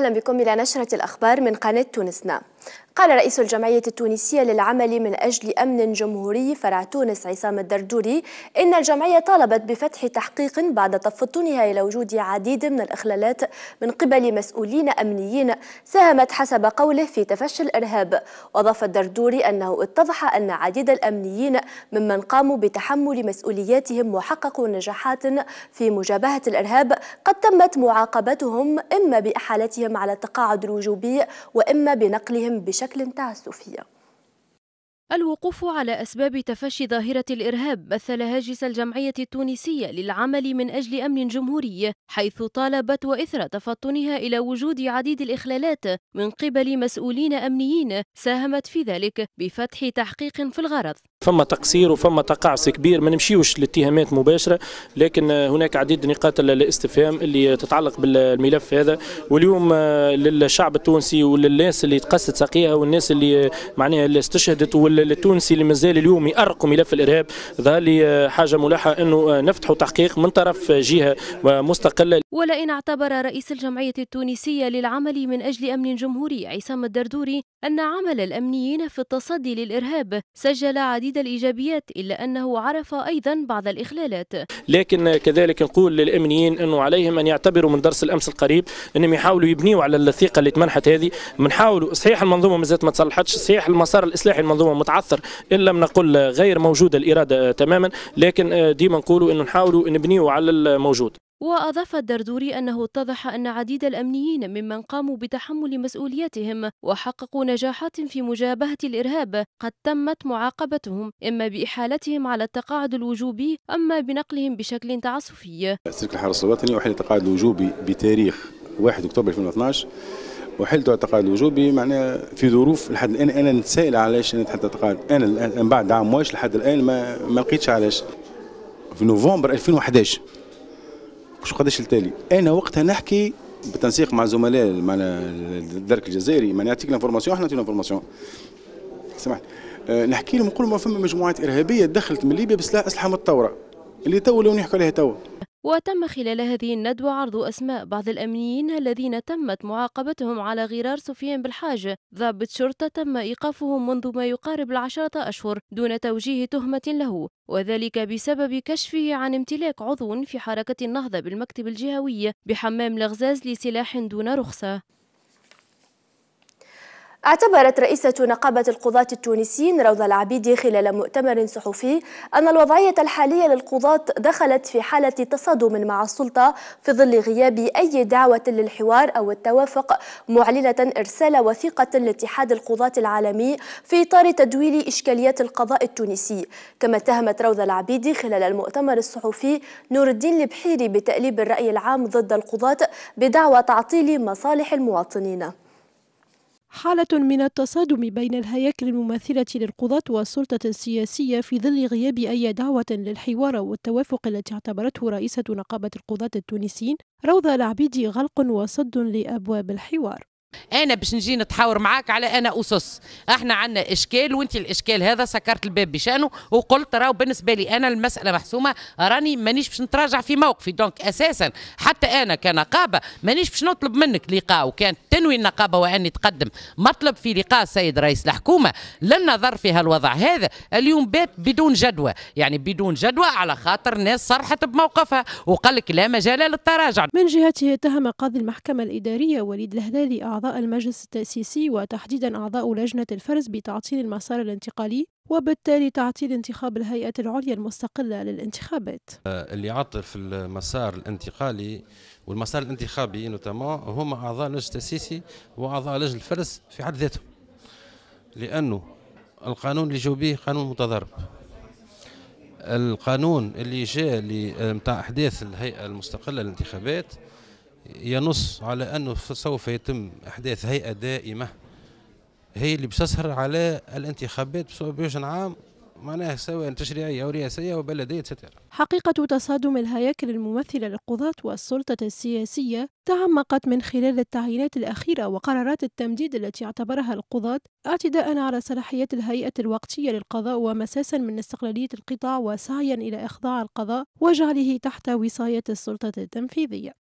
أهلا بكم إلى نشرة الأخبار من قناة تونسنا قال رئيس الجمعية التونسية للعمل من أجل أمن جمهوري فرع تونس عصام الدردوري إن الجمعية طالبت بفتح تحقيق بعد تفطنها إلى وجود عديد من الإخلالات من قبل مسؤولين أمنيين ساهمت حسب قوله في تفشي الإرهاب وأضاف الدردوري أنه اتضح أن عديد الأمنيين ممن قاموا بتحمل مسؤولياتهم وحققوا نجاحات في مجابهة الإرهاب قد تمت معاقبتهم إما بإحالتهم على التقاعد الوجوبي وإما بنقلهم بشكل تعسفي الوقوف على أسباب تفشي ظاهرة الإرهاب مثل هاجس الجمعية التونسية للعمل من أجل أمن جمهوري حيث طالبت وإثر تفطنها إلى وجود عديد الإخلالات من قبل مسؤولين أمنيين ساهمت في ذلك بفتح تحقيق في الغرض فما تقصير وفما تقعص كبير ما نمشيوش للاتهامات مباشره لكن هناك عديد نقاط الاستفهام اللي تتعلق بالملف هذا واليوم آه، للشعب التونسي وللناس اللي تقصت ساقيها والناس اللي آه، معناها اللي استشهدت والتونسي اللي مازال اليوم يأرقوا ملف الارهاب ظهر لي آه، حاجه ملحه انه نفتحوا تحقيق من طرف جهه مستقله ولئن اعتبر رئيس الجمعيه التونسيه للعمل من اجل امن جمهوري عصام الدردوري ان عمل الامنيين في التصدي للارهاب سجل عديد عديد الإيجابيات إلا أنه عرف أيضا بعض الإخلالات لكن كذلك نقول للأمنيين أنه عليهم أن يعتبروا من درس الأمس القريب أنهم يحاولوا يبنيوا على الثقة اللي تمنحت هذه منحاولوا صحيح المنظومة مازالت ما تصلحتش صحيح المسار الإصلاحي المنظومة متعثر إن لم نقل غير موجودة الإرادة تماما لكن ديما نقولوا أنه نحاولوا نبنيوا على الموجود وأضاف الدردوري أنه اتضح أن عديد الأمنيين ممن قاموا بتحمل مسؤولياتهم وحققوا نجاحات في مجابهة الإرهاب قد تمت معاقبتهم إما بإحالتهم على التقاعد الوجوبي أما بنقلهم بشكل تعسفي. سلك الحرس الوطني أحيل التقاعد الوجوبي بتاريخ 1 أكتوبر 2012 وحلت التقاعد الوجوبي معناها في ظروف لحد الان انا نتسائل علاش انا حتى التقاعد انا الان بعد عام واش لحد الان ما لقيتش علاش في نوفمبر 2011 شو قداش التالي انا وقتها نحكي بالتنسيق مع زملاء معنا الدرك الجزائري ما نعطيك لانفورماسيون احنا نعطيو لانفورماسيون سمحت أه نحكي لهم نقول لهم فما مجموعات ارهابيه دخلت من ليبيا بسلاح اسلحه متطوره اللي تو اللي نحكي عليها تو وتم خلال هذه الندوة عرض أسماء بعض الأمنيين الذين تمت معاقبتهم على غرار سفيان بالحاج ضابط شرطة تم إيقافه منذ ما يقارب العشرة أشهر دون توجيه تهمة له وذلك بسبب كشفه عن امتلاك عضو في حركة النهضة بالمكتب الجهوي بحمام الغزاز لسلاح دون رخصة اعتبرت رئيسة نقابة القضاة التونسيين روضة العبيدي خلال مؤتمر صحفي أن الوضعية الحالية للقضاة دخلت في حالة تصادم مع السلطة في ظل غياب أي دعوة للحوار أو التوافق معلنة إرسال وثيقة لاتحاد القضاة العالمي في إطار تدويل إشكاليات القضاء التونسي كما اتهمت روضة العبيدي خلال المؤتمر الصحفي نور الدين البحيري بتأليب الرأي العام ضد القضاة بدعوى تعطيل مصالح المواطنين حالة من التصادم بين الهياكل المماثلة للقضاة والسلطة السياسية في ظل غياب أي دعوة للحوار والتوافق التي اعتبرته رئيسة نقابة القضاة التونسيين روضة العبيدي غلق وصد لأبواب الحوار انا باش نجي نتحاور معاك على انا اسس احنا عندنا اشكال وانت الاشكال هذا سكرت الباب بشانه وقلت راهو بالنسبه لي انا المساله محسومه راني مانيش باش نتراجع في موقفي دونك اساسا حتى انا كنقابه مانيش باش نطلب منك لقاء وكان تنوي النقابه واني تقدم مطلب في لقاء السيد رئيس الحكومه للنظر في هالوضع هذا اليوم بات بدون جدوى يعني بدون جدوى على خاطر الناس صرحت بموقفها وقال لك لا مجال للتراجع من جهته اتهم قاضي المحكمه الاداريه وليد الهلالي أعضاء المجلس التأسيسي وتحديدا أعضاء لجنة الفرز بتعطيل المسار الانتقالي وبالتالي تعطيل انتخاب الهيئة العليا المستقلة للانتخابات آه، اللي عطل في المسار الانتقالي والمسار الانتخابي هم أعضاء المجلس التأسيسي وأعضاء لجنة الفرز في حد ذاتهم لأنه القانون اللي جو به قانون متضارب القانون اللي جاء متاع احداث الهيئه المستقله للانتخابات ينص على أنه سوف يتم إحداث هيئة دائمة هي اللي بتسهر على الانتخابات بشكل عام معناها سواء تشريعية أو رئاسية أو بلدية ستر. حقيقة تصادم الهياكل الممثلة للقضاة والسلطة السياسية تعمقت من خلال التعيينات الأخيرة وقرارات التمديد التي اعتبرها القضاة اعتداء على صلاحيات الهيئة الوقتية للقضاء ومساسا من استقلالية القطاع وسعيا إلى إخضاع القضاء وجعله تحت وصاية السلطة التنفيذية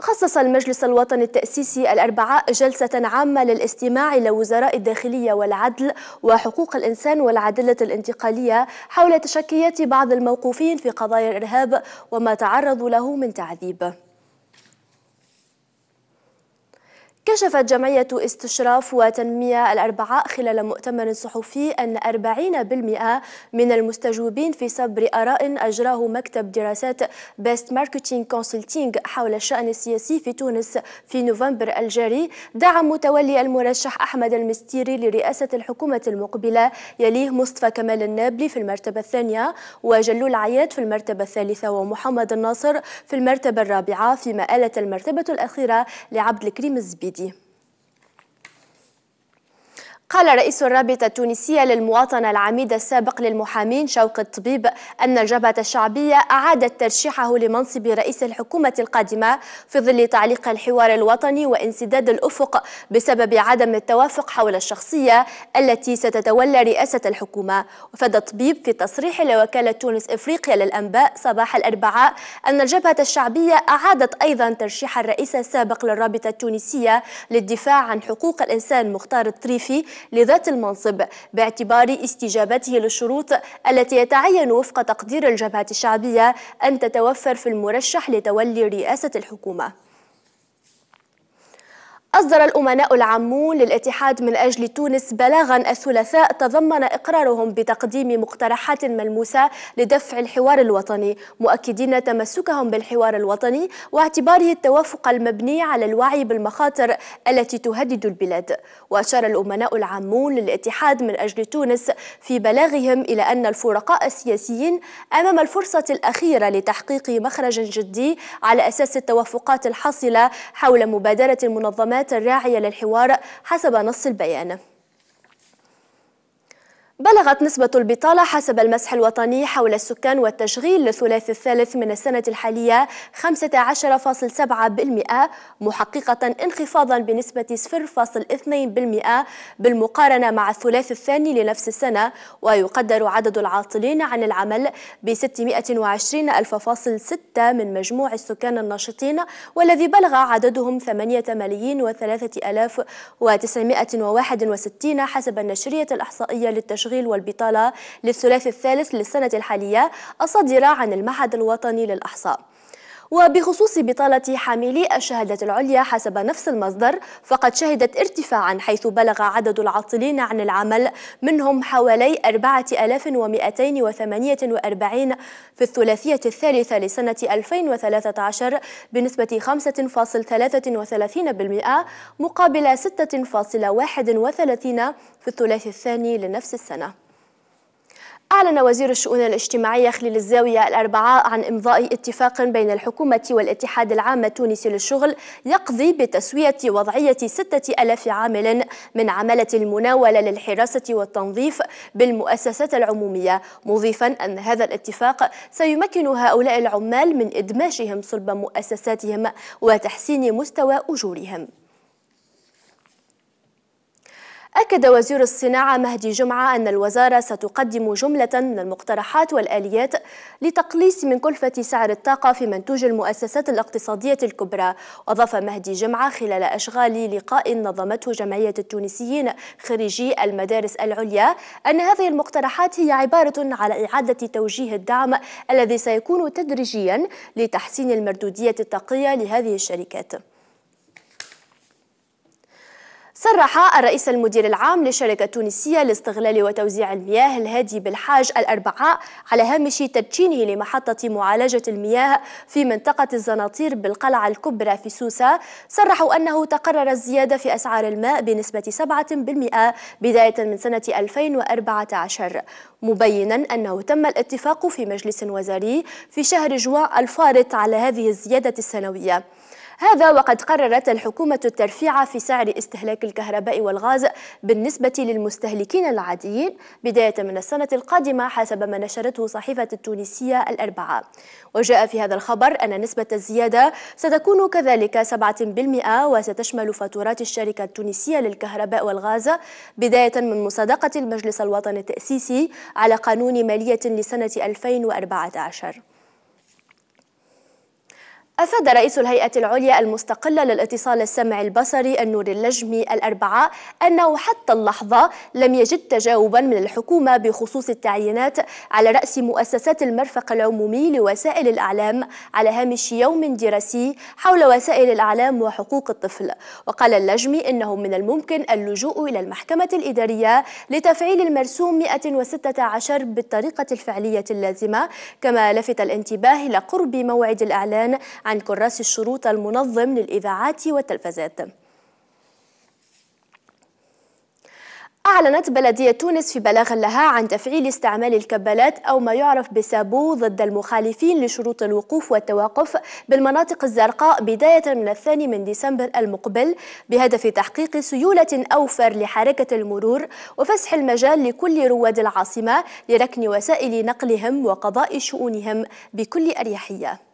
خصص المجلس الوطني التأسيسي الأربعاء جلسة عامة للاستماع إلى وزراء الداخلية والعدل وحقوق الإنسان والعدالة الانتقالية حول تشكيات بعض الموقوفين في قضايا الإرهاب وما تعرضوا له من تعذيب كشفت جمعية استشراف وتنمية الأربعاء خلال مؤتمر صحفي أن 40% من المستجوبين في صبر آراء أجراه مكتب دراسات بيست ماركتينج كونسلتينج حول الشأن السياسي في تونس في نوفمبر الجاري دعم متولي المرشح أحمد المستيري لرئاسة الحكومة المقبلة يليه مصطفى كمال النابلي في المرتبة الثانية وجلول عياد في المرتبة الثالثة ومحمد الناصر في المرتبة الرابعة فيما آلت المرتبة الأخيرة لعبد الكريم الزبيدي впереди. قال رئيس الرابطة التونسية للمواطنة العميد السابق للمحامين شوق الطبيب أن الجبهة الشعبية أعادت ترشيحه لمنصب رئيس الحكومة القادمة في ظل تعليق الحوار الوطني وانسداد الأفق بسبب عدم التوافق حول الشخصية التي ستتولى رئاسة الحكومة وفاد الطبيب في تصريح لوكالة تونس إفريقيا للأنباء صباح الأربعاء أن الجبهة الشعبية أعادت أيضا ترشيح الرئيس السابق للرابطة التونسية للدفاع عن حقوق الإنسان مختار الطريفي لذات المنصب باعتبار استجابته للشروط التي يتعين وفق تقدير الجبهة الشعبية أن تتوفر في المرشح لتولي رئاسة الحكومة أصدر الأمناء العامون للاتحاد من أجل تونس بلاغا الثلاثاء تضمن إقرارهم بتقديم مقترحات ملموسة لدفع الحوار الوطني مؤكدين تمسكهم بالحوار الوطني واعتباره التوافق المبني على الوعي بالمخاطر التي تهدد البلاد وأشار الأمناء العامون للاتحاد من أجل تونس في بلاغهم إلى أن الفرقاء السياسيين أمام الفرصة الأخيرة لتحقيق مخرج جدي على أساس التوافقات الحاصلة حول مبادرة المنظمات الراعية للحوار حسب نص البيان بلغت نسبة البطالة حسب المسح الوطني حول السكان والتشغيل للثلاث الثالث من السنة الحالية 15.7% محققة انخفاضا بنسبة 0.2% بالمقارنة مع الثلاث الثاني لنفس السنة ويقدر عدد العاطلين عن العمل ب 620 ألف فاصل من مجموع السكان الناشطين والذي بلغ عددهم 8 ملايين و3961 حسب النشرية الإحصائية للتشغيل التشغيل والبطالة للثلاث الثالث للسنة الحالية الصادرة عن المعهد الوطني للأحصاء وبخصوص بطالة حاملي الشهادة العليا حسب نفس المصدر فقد شهدت ارتفاعا حيث بلغ عدد العاطلين عن العمل منهم حوالي 4248 في الثلاثية الثالثة لسنة 2013 بنسبة 5.33% مقابل 6.31 في الثلاثي الثاني لنفس السنة أعلن وزير الشؤون الاجتماعية خليل الزاوية الأربعاء عن إمضاء اتفاق بين الحكومة والاتحاد العام التونسي للشغل يقضي بتسوية وضعية 6000 عامل من عملة المناولة للحراسة والتنظيف بالمؤسسات العمومية مضيفا أن هذا الاتفاق سيمكن هؤلاء العمال من إدماجهم صلب مؤسساتهم وتحسين مستوى أجورهم أكد وزير الصناعة مهدي جمعة أن الوزارة ستقدم جملة من المقترحات والآليات لتقليص من كلفة سعر الطاقة في منتوج المؤسسات الاقتصادية الكبرى وأضاف مهدي جمعة خلال أشغال لقاء نظمته جمعية التونسيين خريجي المدارس العليا أن هذه المقترحات هي عبارة على إعادة توجيه الدعم الذي سيكون تدريجيا لتحسين المردودية الطاقية لهذه الشركات صرح الرئيس المدير العام للشركة التونسية لاستغلال وتوزيع المياه الهادي بالحاج الأربعاء على هامش تدشينه لمحطة معالجة المياه في منطقة الزناطير بالقلعة الكبرى في سوسة صرحوا أنه تقرر الزيادة في أسعار الماء بنسبة 7% بداية من سنة 2014 مبينا أنه تم الاتفاق في مجلس وزاري في شهر جوان الفارط على هذه الزيادة السنوية هذا وقد قررت الحكومة الترفيع في سعر استهلاك الكهرباء والغاز بالنسبة للمستهلكين العاديين بداية من السنة القادمة حسب ما نشرته صحيفة التونسية الأربعاء وجاء في هذا الخبر أن نسبة الزيادة ستكون كذلك 7% وستشمل فاتورات الشركة التونسية للكهرباء والغاز بداية من مصادقة المجلس الوطني التأسيسي على قانون مالية لسنة 2014 أفاد رئيس الهيئة العليا المستقلة للاتصال السمعي البصري النور اللجمي الأربعاء أنه حتى اللحظة لم يجد تجاوبا من الحكومة بخصوص التعيينات على رأس مؤسسات المرفق العمومي لوسائل الأعلام على هامش يوم دراسي حول وسائل الأعلام وحقوق الطفل وقال اللجمي إنه من الممكن اللجوء إلى المحكمة الإدارية لتفعيل المرسوم 116 بالطريقة الفعلية اللازمة كما لفت الانتباه إلى قرب موعد الإعلان عن كراس الشروط المنظم للإذاعات والتلفزات أعلنت بلدية تونس في بلاغ لها عن تفعيل استعمال الكبالات أو ما يعرف بسابو ضد المخالفين لشروط الوقوف والتوقف بالمناطق الزرقاء بداية من الثاني من ديسمبر المقبل بهدف تحقيق سيولة أوفر لحركة المرور وفسح المجال لكل رواد العاصمة لركن وسائل نقلهم وقضاء شؤونهم بكل أريحية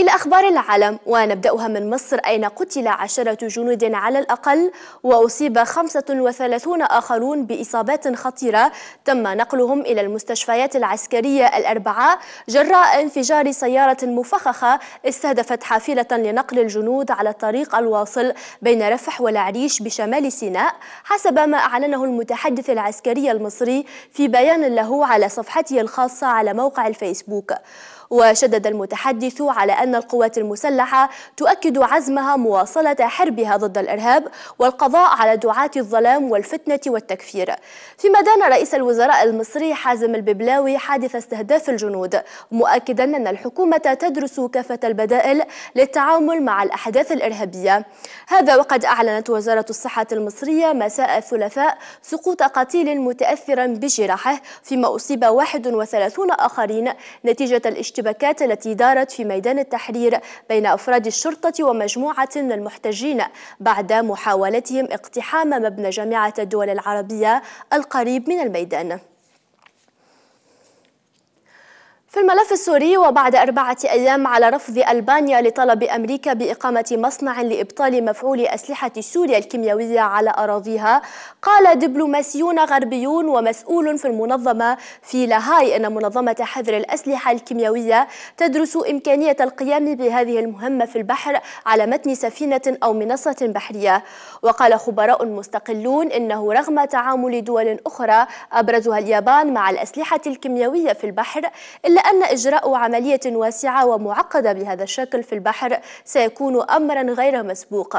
إلى أخبار العالم ونبدأها من مصر أين قتل عشرة جنود على الأقل وأصيب 35 آخرون بإصابات خطيرة تم نقلهم إلى المستشفيات العسكرية الأربعة جراء انفجار سيارة مفخخة استهدفت حافلة لنقل الجنود على الطريق الواصل بين رفح والعريش بشمال سيناء حسب ما أعلنه المتحدث العسكري المصري في بيان له على صفحته الخاصة على موقع الفيسبوك وشدد المتحدث على أن القوات المسلحة تؤكد عزمها مواصلة حربها ضد الإرهاب والقضاء على دعاة الظلام والفتنة والتكفير فيما دان رئيس الوزراء المصري حازم الببلاوي حادث استهداف الجنود مؤكدا أن الحكومة تدرس كافة البدائل للتعامل مع الأحداث الإرهابية هذا وقد أعلنت وزارة الصحة المصرية مساء الثلاثاء سقوط قتيل متأثرا بجراحه فيما أصيب 31 آخرين نتيجة الاشتباك الاشتباكات التي دارت في ميدان التحرير بين أفراد الشرطة ومجموعة من المحتجين بعد محاولتهم اقتحام مبنى جامعة الدول العربية القريب من الميدان في الملف السوري وبعد أربعة أيام على رفض ألبانيا لطلب أمريكا بإقامة مصنع لإبطال مفعول أسلحة سوريا الكيميائية على أراضيها قال دبلوماسيون غربيون ومسؤول في المنظمة في لاهاي أن منظمة حذر الأسلحة الكيميائية تدرس إمكانية القيام بهذه المهمة في البحر على متن سفينة أو منصة بحرية وقال خبراء مستقلون إنه رغم تعامل دول أخرى أبرزها اليابان مع الأسلحة الكيميائية في البحر إلا أن إجراء عملية واسعة ومعقدة بهذا الشكل في البحر سيكون أمرا غير مسبوق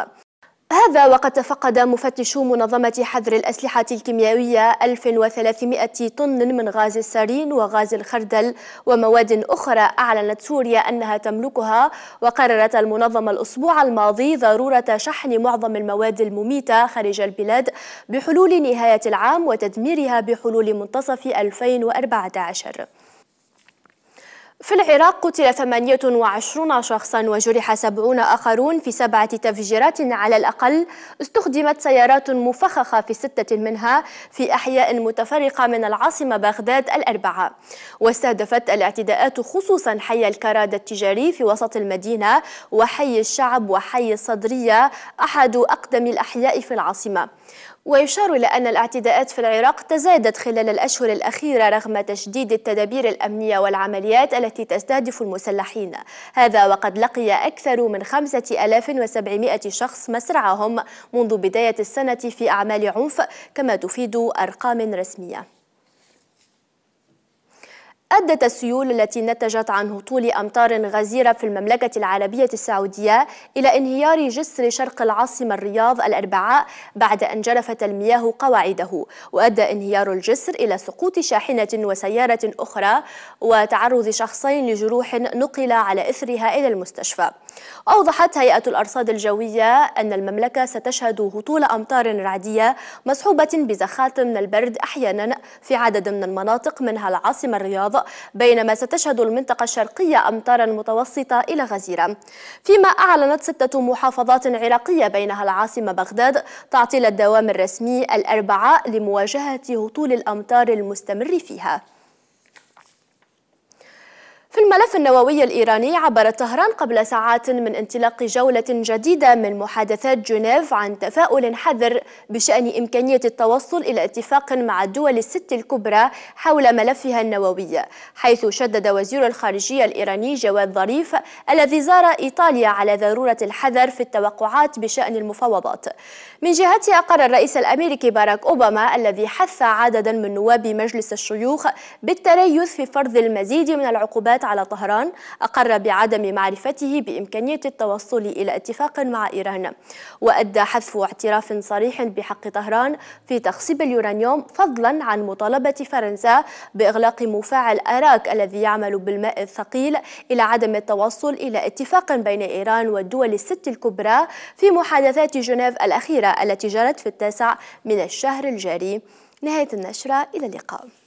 هذا وقد تفقد مفتشو منظمة حذر الأسلحة الكيميائية 1300 طن من غاز السارين وغاز الخردل ومواد أخرى أعلنت سوريا أنها تملكها وقررت المنظمة الأسبوع الماضي ضرورة شحن معظم المواد المميتة خارج البلاد بحلول نهاية العام وتدميرها بحلول منتصف 2014 في العراق قتل 28 شخصا وجرح 70 آخرون في سبعة تفجيرات على الأقل استخدمت سيارات مفخخة في ستة منها في أحياء متفرقة من العاصمة بغداد الأربعة واستهدفت الاعتداءات خصوصا حي الكراد التجاري في وسط المدينة وحي الشعب وحي الصدرية أحد أقدم الأحياء في العاصمة ويشار إلى أن الاعتداءات في العراق تزايدت خلال الأشهر الأخيرة رغم تشديد التدابير الأمنية والعمليات التي تستهدف المسلحين هذا وقد لقي أكثر من 5700 شخص مسرعهم منذ بداية السنة في أعمال عنف كما تفيد أرقام رسمية أدت السيول التي نتجت عن هطول أمطار غزيرة في المملكة العربية السعودية إلى انهيار جسر شرق العاصمة الرياض الأربعاء بعد أن جرفت المياه قواعده وأدى انهيار الجسر إلى سقوط شاحنة وسيارة أخرى وتعرض شخصين لجروح نقل على إثرها إلى المستشفى أوضحت هيئة الأرصاد الجوية أن المملكة ستشهد هطول أمطار رعدية مصحوبة بزخات من البرد أحيانا في عدد من المناطق منها العاصمة الرياض بينما ستشهد المنطقة الشرقية أمطارا متوسطة إلى غزيرة فيما أعلنت ستة محافظات عراقية بينها العاصمة بغداد تعطيل الدوام الرسمي الأربعاء لمواجهة هطول الأمطار المستمر فيها في الملف النووي الإيراني عبرت طهران قبل ساعات من انطلاق جولة جديدة من محادثات جنيف عن تفاؤل حذر بشأن إمكانية التوصل إلى اتفاق مع الدول الست الكبرى حول ملفها النووي حيث شدد وزير الخارجية الإيراني جواد ظريف الذي زار إيطاليا على ضرورة الحذر في التوقعات بشأن المفاوضات من جهته أقر الرئيس الأمريكي باراك أوباما الذي حث عددا من نواب مجلس الشيوخ بالتريث في فرض المزيد من العقوبات الاتفاقات على طهران أقر بعدم معرفته بإمكانية التوصل إلى اتفاق مع إيران وأدى حذف اعتراف صريح بحق طهران في تخصيب اليورانيوم فضلا عن مطالبة فرنسا بإغلاق مفاعل أراك الذي يعمل بالماء الثقيل إلى عدم التوصل إلى اتفاق بين إيران والدول الست الكبرى في محادثات جنيف الأخيرة التي جرت في التاسع من الشهر الجاري نهاية النشرة إلى اللقاء